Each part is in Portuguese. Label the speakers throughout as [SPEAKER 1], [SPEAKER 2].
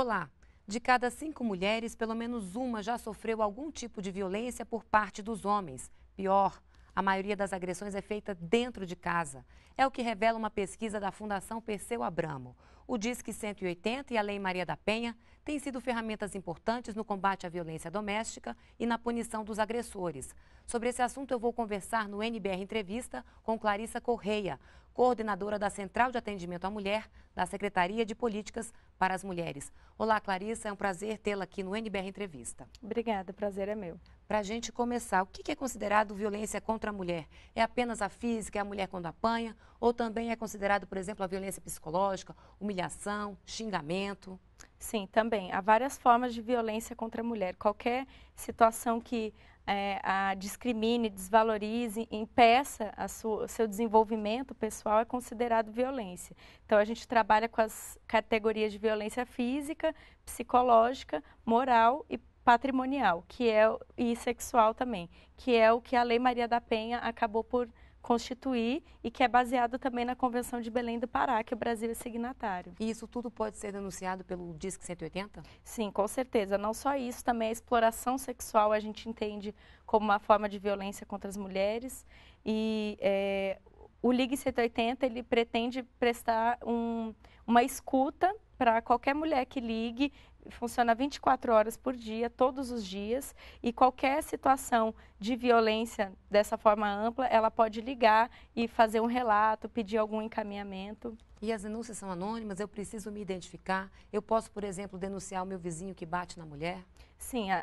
[SPEAKER 1] Olá! De cada cinco mulheres, pelo menos uma já sofreu algum tipo de violência por parte dos homens. Pior, a maioria das agressões é feita dentro de casa. É o que revela uma pesquisa da Fundação Perseu Abramo. O Disque 180 e a Lei Maria da Penha têm sido ferramentas importantes no combate à violência doméstica e na punição dos agressores. Sobre esse assunto, eu vou conversar no NBR Entrevista com Clarissa Correia, coordenadora da Central de Atendimento à Mulher da Secretaria de Políticas para as Mulheres. Olá, Clarissa, é um prazer tê-la aqui no NBR Entrevista. Obrigada, prazer é meu para a gente começar. O que, é considerado violência contra a mulher? É apenas a física, é a mulher quando apanha? Ou também é considerado, por exemplo, a violência psicológica, humilhação, xingamento? Sim,
[SPEAKER 2] também. Há várias formas de violência contra a mulher. Qualquer situação que é, a discrimine, desvalorize, impeça a sua, o seu desenvolvimento pessoal é considerado violência. Então, a gente trabalha com as categorias de violência física, psicológica, moral e patrimonial, que é e sexual também, que é o que a Lei Maria da Penha acabou por constituir e que é baseado também na Convenção de Belém do Pará, que o Brasil é signatário. E isso tudo pode ser denunciado pelo DISC 180? Sim, com certeza. Não só isso, também a exploração sexual a gente entende como uma forma de violência contra as mulheres e é, o Ligue 180 ele pretende prestar um, uma escuta para qualquer mulher que ligue funciona 24 horas por dia, todos os dias, e qualquer situação de violência dessa forma ampla, ela pode ligar e fazer um relato, pedir algum
[SPEAKER 1] encaminhamento. E as denúncias são anônimas? Eu preciso me identificar? Eu posso, por exemplo, denunciar o meu vizinho que bate na mulher?
[SPEAKER 2] Sim, a,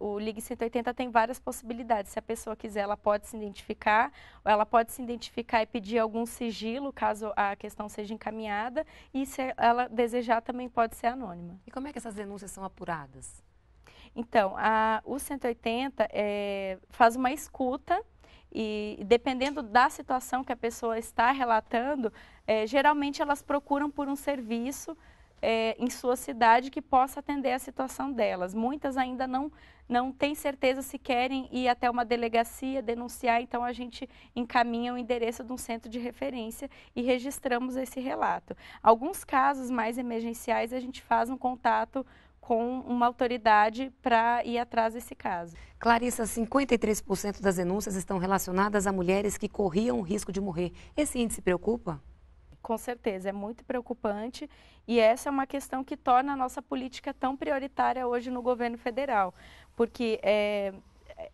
[SPEAKER 2] a, o Ligue 180 tem várias possibilidades. Se a pessoa quiser, ela pode se identificar, ela pode se identificar e pedir algum sigilo, caso a questão seja encaminhada, e se ela desejar, também pode ser anônima. E como
[SPEAKER 1] é que essas denúncias são apuradas?
[SPEAKER 2] Então, a, o 180 é, faz uma escuta e dependendo da situação que a pessoa está relatando, é, geralmente elas procuram por um serviço é, em sua cidade que possa atender a situação delas. Muitas ainda não não têm certeza se querem ir até uma delegacia denunciar, então a gente encaminha o endereço de um centro de referência e registramos esse relato. Alguns casos mais emergenciais a gente faz um contato com uma autoridade para ir atrás desse caso.
[SPEAKER 1] Clarissa, 53% das denúncias estão relacionadas a mulheres que corriam o risco de morrer. Esse índice preocupa?
[SPEAKER 2] Com certeza, é muito preocupante e essa é uma questão que torna a nossa política tão prioritária hoje no governo federal, porque é,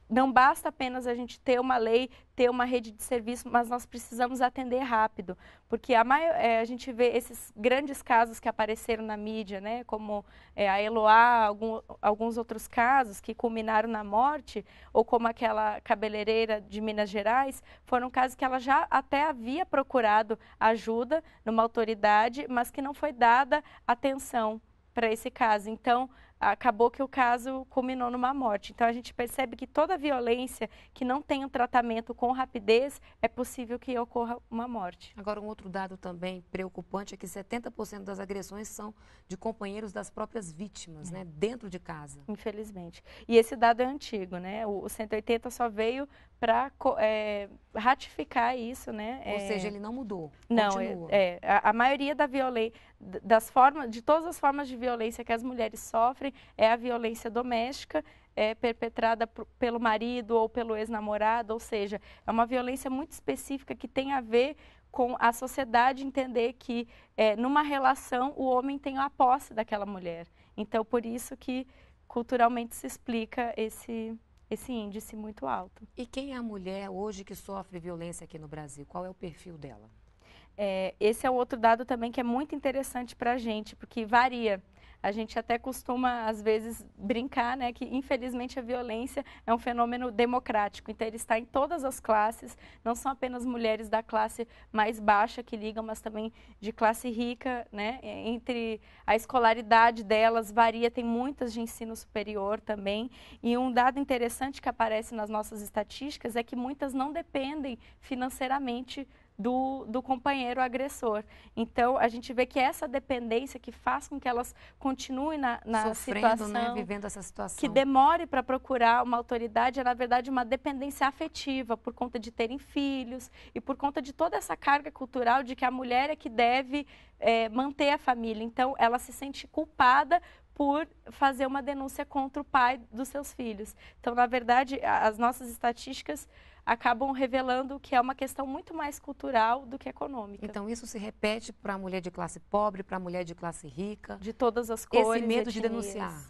[SPEAKER 2] não basta apenas a gente ter uma lei, ter uma rede de serviço, mas nós precisamos atender rápido, porque a, maior, é, eh, a gente vê esses grandes casos que apareceram na mídia, né, como é, a Eloá, algum, alguns outros casos que culminaram na morte, ou como aquela cabeleireira de Minas Gerais, foram casos que ela já até havia procurado ajuda numa autoridade, mas que não foi dada atenção para esse caso. Então, acabou que o caso culminou numa morte. Então a gente percebe que toda violência que não tem um tratamento com rapidez é possível que ocorra uma morte. Agora um
[SPEAKER 1] outro dado também preocupante é que 70% das agressões são de companheiros das próprias vítimas, é. né, dentro de casa. Infelizmente.
[SPEAKER 2] E esse dado é antigo, né? O 180 só veio para é, ratificar isso, né? Ou é... seja, ele não mudou. Não, é, é, a, a, maioria da violência das formas, de todas as formas de violência que as mulheres sofrem, é a violência doméstica, é perpetrada por, pelo marido ou pelo ex-namorado, ou seja, é uma violência muito específica que tem a ver com a sociedade entender que é, numa relação o homem tem a posse daquela mulher. Então, por isso que culturalmente se explica esse esse índice muito alto. E quem é a mulher hoje que sofre violência aqui no Brasil? Qual é o perfil dela? É, esse é outro dado também que é muito interessante para a gente, porque varia. A gente até costuma, às vezes, brincar né, que, infelizmente, a violência é um fenômeno democrático. Então, ele está em todas as classes, não são apenas mulheres da classe mais baixa que ligam, mas também de classe rica. Né? É, entre a escolaridade delas varia, tem muitas de ensino superior também. E um dado interessante que aparece nas nossas estatísticas é que muitas não dependem financeiramente do, do companheiro agressor. Então, a gente vê que é essa dependência que faz com que elas continuem na,
[SPEAKER 1] na Sofrendo, né, situação, né? vivendo essa situação, que
[SPEAKER 2] demore para procurar uma autoridade, é na verdade uma dependência afetiva por conta de terem filhos e por conta de toda essa carga cultural de que a mulher é que deve é, manter a família. Então, ela se sente culpada por fazer uma denúncia contra o pai dos seus filhos. Então, na verdade, as nossas estatísticas acabam revelando que é uma questão muito mais cultural do que econômica.
[SPEAKER 1] Então, isso se repete para a mulher de classe pobre, para a mulher de classe rica. De todas as cores. Esse medo etnias. de denunciar.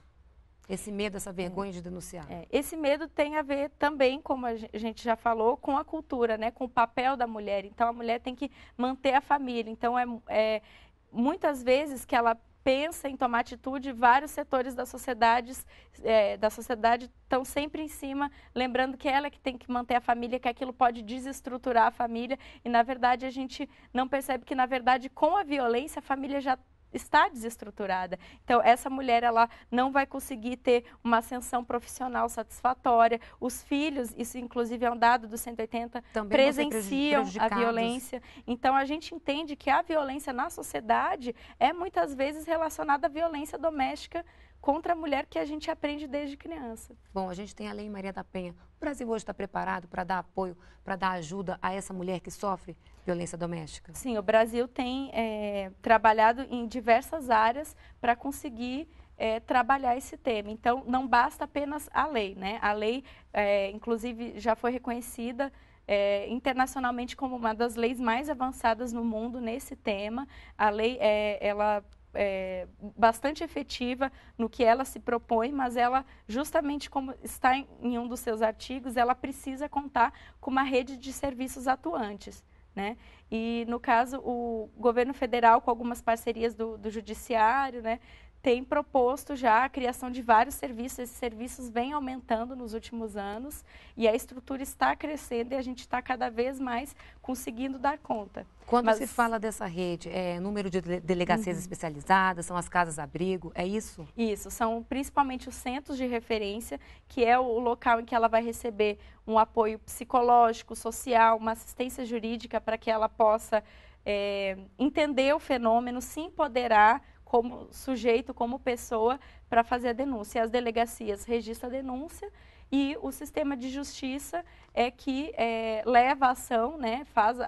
[SPEAKER 1] Esse medo, essa vergonha de denunciar. É.
[SPEAKER 2] Esse medo tem a ver também, como a gente já falou, com a cultura, né? com o papel da mulher. Então, a mulher tem que manter a família. Então, é, é muitas vezes que ela pensa em tomar atitude, vários setores da sociedade, é, da sociedade estão sempre em cima, lembrando que ela é que tem que manter a família, que aquilo pode desestruturar a família. E, na verdade, a gente não percebe que, na verdade, com a violência, a família já está desestruturada. Então, essa mulher ela não vai conseguir ter uma ascensão profissional satisfatória. Os filhos, isso inclusive é um dado do 180, Também presenciam a violência. Então, a gente entende que a violência na sociedade é muitas vezes relacionada à violência doméstica
[SPEAKER 1] contra a mulher que a gente aprende desde criança. Bom, a gente tem a Lei Maria da Penha. O Brasil hoje está preparado para dar apoio, para dar ajuda a essa mulher que sofre violência doméstica? Sim, o Brasil tem é, trabalhado em diversas áreas para conseguir
[SPEAKER 2] é, trabalhar esse tema. Então, não basta apenas a lei, né? A lei, é, inclusive, já foi reconhecida é, internacionalmente como uma das leis mais avançadas no mundo nesse tema. A lei é, ela é, bastante efetiva no que ela se propõe, mas ela, justamente como está em, em, um dos seus artigos, ela precisa contar com uma rede de serviços atuantes. Né? E, no caso, o governo federal, com algumas parcerias do, do judiciário, né, tem proposto já a criação de vários serviços. Esses serviços vêm aumentando nos últimos anos e a estrutura está crescendo e a gente está cada vez mais conseguindo dar conta. Quando Mas... se
[SPEAKER 1] fala dessa rede, é número de delegacias uhum. especializadas, são as casas-abrigo, é isso?
[SPEAKER 2] Isso, são principalmente os centros de referência, que é o local em que ela vai receber um apoio psicológico, social, uma assistência jurídica para que ela possa é, entender o fenômeno, se empoderar como sujeito, como pessoa, para fazer a denúncia. As delegacias registram a denúncia e o sistema de justiça é que é, leva a ação, né, faz a,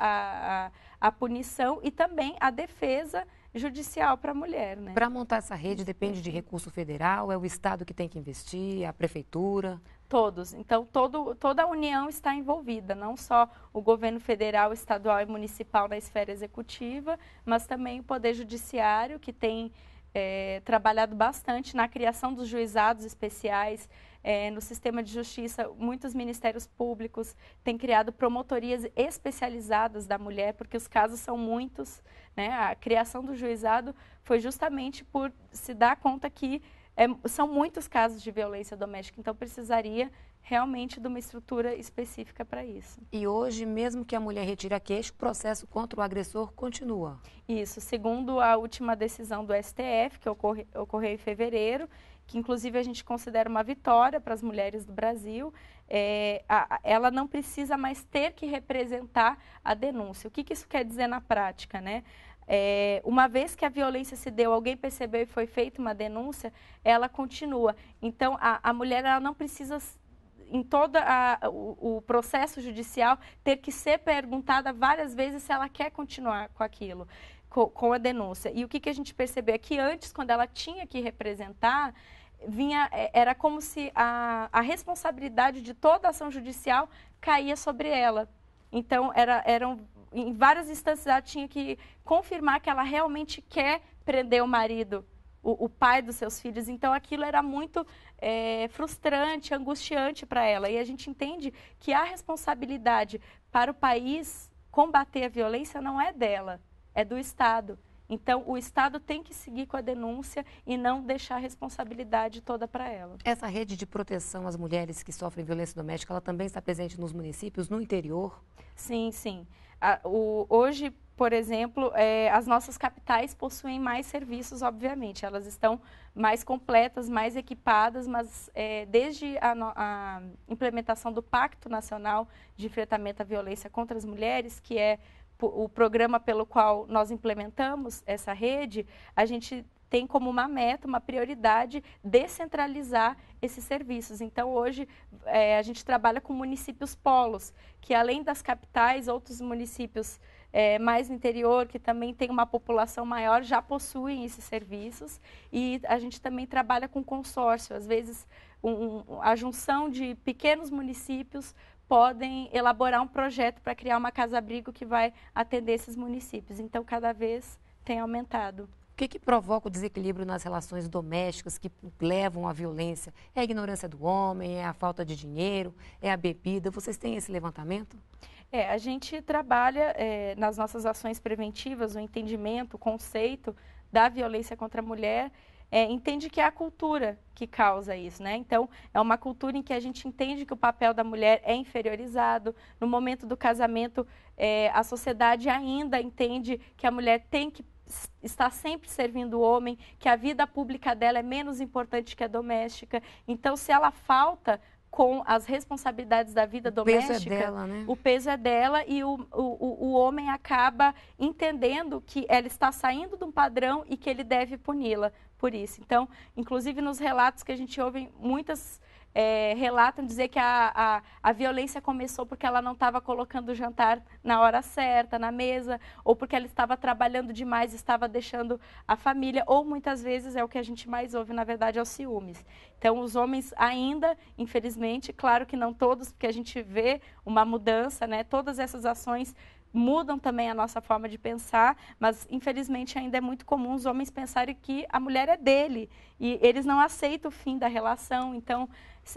[SPEAKER 2] a, a punição e também a defesa
[SPEAKER 1] judicial para a mulher. Né? Para montar essa rede depende de recurso federal? É o Estado que tem que investir? A prefeitura? todos. Então, todo, toda a
[SPEAKER 2] União está envolvida, não só o governo federal, estadual e municipal na esfera executiva, mas também o Poder Judiciário, que tem é, trabalhado bastante na criação dos juizados especiais. É, no sistema de justiça, muitos ministérios públicos têm criado promotorias especializadas da mulher, porque os casos são muitos. Né? A criação do juizado foi justamente por se dar conta que é, são muitos casos de violência doméstica, então precisaria realmente de uma estrutura específica para isso.
[SPEAKER 1] E hoje, mesmo que a mulher retire a queixa, o processo contra o agressor continua?
[SPEAKER 2] Isso, segundo a última decisão do STF, que ocorre, ocorreu em fevereiro, que inclusive a gente considera uma vitória para as mulheres do Brasil, é, a, ela não precisa mais ter que representar a denúncia. O que, que isso quer dizer na prática, né? É, uma vez que a violência se deu, alguém percebeu e foi feita uma denúncia, ela continua. Então, a, a mulher ela não precisa em todo a, o, o, processo judicial ter que ser perguntada várias vezes se ela quer continuar com aquilo, com, com a denúncia. E o que, que a gente percebeu é que antes, quando ela tinha que representar, vinha é, era como se a, a responsabilidade de toda a ação judicial caía sobre ela. Então, era, eram em várias instâncias ela tinha que confirmar que ela realmente quer prender o marido, o, o pai dos seus filhos. Então aquilo era muito é, frustrante, angustiante para ela. E a gente entende que a responsabilidade para o país combater a violência não é dela, é do Estado. Então, o Estado tem que seguir com a denúncia e não deixar a responsabilidade toda para ela.
[SPEAKER 1] Essa rede de proteção às mulheres que sofrem violência doméstica, ela também está presente nos municípios, no interior?
[SPEAKER 2] Sim, sim. A, o, hoje, por exemplo, é, as nossas capitais possuem mais serviços, obviamente. Elas estão mais completas, mais equipadas, mas é, desde a, a, implementação do Pacto Nacional de Enfrentamento à Violência contra as Mulheres, que é o programa pelo qual nós implementamos essa rede, a gente tem como uma meta, uma prioridade, descentralizar esses serviços. Então, hoje, é, a gente trabalha com municípios polos, que além das capitais, outros municípios é, mais no interior, que também tem uma população maior, já possuem esses serviços. E a gente também trabalha com consórcio, às vezes, um, um, a junção de pequenos municípios podem elaborar um projeto para criar uma casa-abrigo que vai atender esses municípios.
[SPEAKER 1] Então, cada vez tem aumentado que, que provoca o desequilíbrio nas relações domésticas que levam à violência? É a ignorância do homem, é a falta de dinheiro, é a bebida? Vocês têm esse levantamento?
[SPEAKER 2] É, a gente trabalha é, nas nossas ações preventivas o entendimento, o conceito da violência contra a mulher. É, entende que é a cultura que causa isso, né? Então, é uma cultura em que a gente entende que o papel da mulher é inferiorizado. No momento do casamento, é, a sociedade ainda entende que a mulher tem que está sempre servindo o homem, que a vida pública dela é menos importante que a doméstica. Então, se ela falta com as responsabilidades da vida o doméstica, peso é dela, né? o peso é dela e o, o, o homem acaba entendendo que ela está saindo de um padrão e que ele deve puni-la por isso. Então, inclusive nos relatos que a gente ouve muitas é, relatam dizer que a, a, a, violência começou porque ela não estava colocando o jantar na hora certa, na mesa, ou porque ela estava trabalhando demais, estava deixando a família, ou muitas vezes é o que a gente mais ouve, na verdade, é os ciúmes. Então, os homens ainda, infelizmente, claro que não todos, porque a gente vê uma mudança, né? Todas essas ações mudam também a nossa forma de pensar, mas infelizmente ainda é muito comum os homens pensarem que a mulher é dele e eles não aceitam o fim da relação, então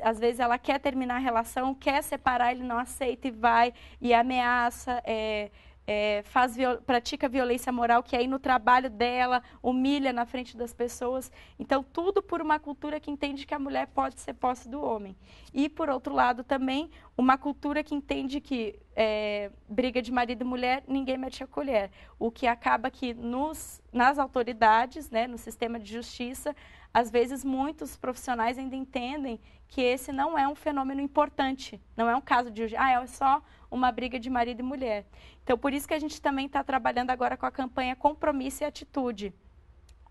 [SPEAKER 2] às vezes ela quer terminar a relação, quer separar, ele não aceita e vai e ameaça. É, é, faz viol... pratica violência moral, que aí no trabalho dela humilha na frente das pessoas. Então, tudo por uma cultura que entende que a mulher pode ser posse do homem. E, por outro lado, também uma cultura que entende que é, briga de marido e mulher, ninguém mete a colher. O que acaba que nos, nas autoridades, né, no sistema de justiça, às vezes muitos profissionais ainda entendem que esse não é um fenômeno importante, não é um caso de, ah, é só uma briga de marido e mulher. Então, por isso que a gente também está trabalhando agora com a campanha Compromisso e Atitude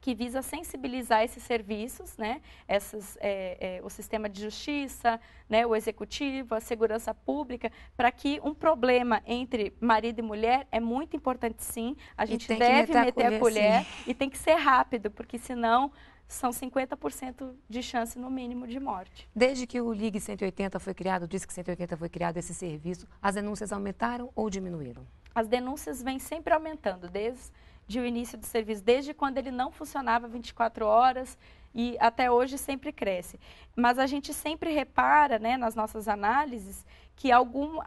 [SPEAKER 2] que visa sensibilizar esses serviços, né? Essas, é, é, o sistema de justiça, né? o executivo, a segurança pública, para que um problema entre marido e mulher é muito importante sim. A gente deve meter a colher, meter a colher e tem que ser rápido, porque senão são 50% de chance no mínimo de morte.
[SPEAKER 1] Desde que o Ligue 180 foi criado, disse que 180 foi criado esse serviço, as denúncias aumentaram ou diminuíram?
[SPEAKER 2] As denúncias vêm sempre aumentando desde o início do serviço, desde quando ele não funcionava 24 horas e até hoje sempre cresce. Mas a gente sempre repara, né, nas nossas análises, que algum,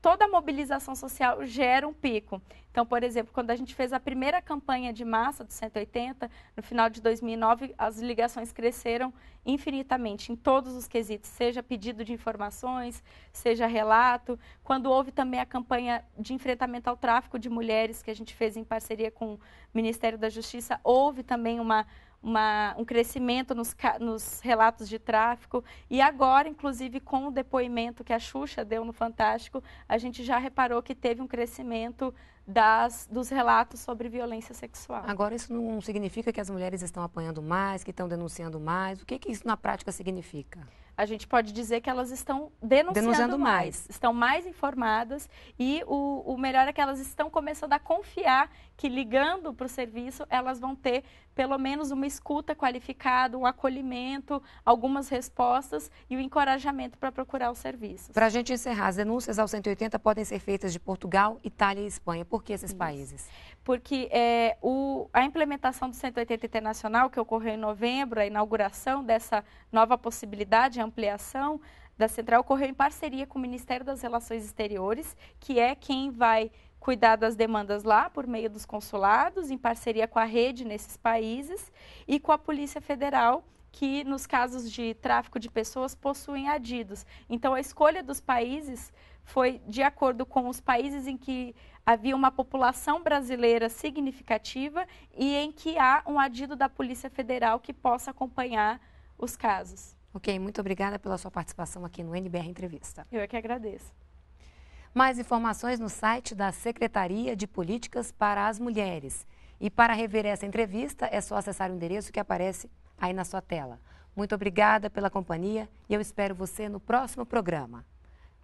[SPEAKER 2] toda a mobilização social gera um pico. Então, por exemplo, quando a gente fez a primeira campanha de massa do 180, no final de 2009, as ligações cresceram infinitamente em todos os quesitos, seja pedido de informações, seja relato. Quando houve também a campanha de enfrentamento ao tráfico de mulheres, que a gente fez em parceria com o Ministério da Justiça, houve também uma uma, um crescimento nos, nos, relatos de tráfico. E agora, inclusive, com o depoimento que a Xuxa deu no Fantástico, a gente já reparou que teve um crescimento das, dos relatos sobre
[SPEAKER 1] violência sexual. Agora, isso não significa que as mulheres estão apanhando mais, que estão denunciando mais? O que, que isso na prática significa?
[SPEAKER 2] a gente pode dizer que elas estão denunciando, denunciando mais, mais, estão mais informadas e o, o melhor é que elas estão começando a confiar que ligando para o serviço elas vão ter pelo menos uma escuta qualificada, um acolhimento, algumas respostas e o um encorajamento para procurar os serviços.
[SPEAKER 1] Para a gente encerrar, as denúncias ao 180 podem ser feitas de Portugal, Itália e Espanha. Por que esses Isso. países?
[SPEAKER 2] porque é, o, a implementação do 180 Internacional, que ocorreu em novembro, a inauguração dessa nova possibilidade, a ampliação da central, ocorreu em parceria com o Ministério das Relações Exteriores, que é quem vai cuidar das demandas lá por meio dos consulados, em parceria com a rede nesses países e com a Polícia Federal, que nos casos de tráfico de pessoas possuem adidos. Então a escolha dos países foi de acordo com os países em que havia uma população brasileira significativa e em que há um adido da Polícia Federal que possa acompanhar
[SPEAKER 1] os casos. Ok, muito obrigada pela sua participação aqui no NBR Entrevista.
[SPEAKER 2] Eu é que agradeço.
[SPEAKER 1] Mais informações no site da Secretaria de Políticas para as Mulheres. E para rever essa entrevista, é só acessar o endereço que aparece aí na sua tela. Muito obrigada pela companhia e eu espero você no próximo programa.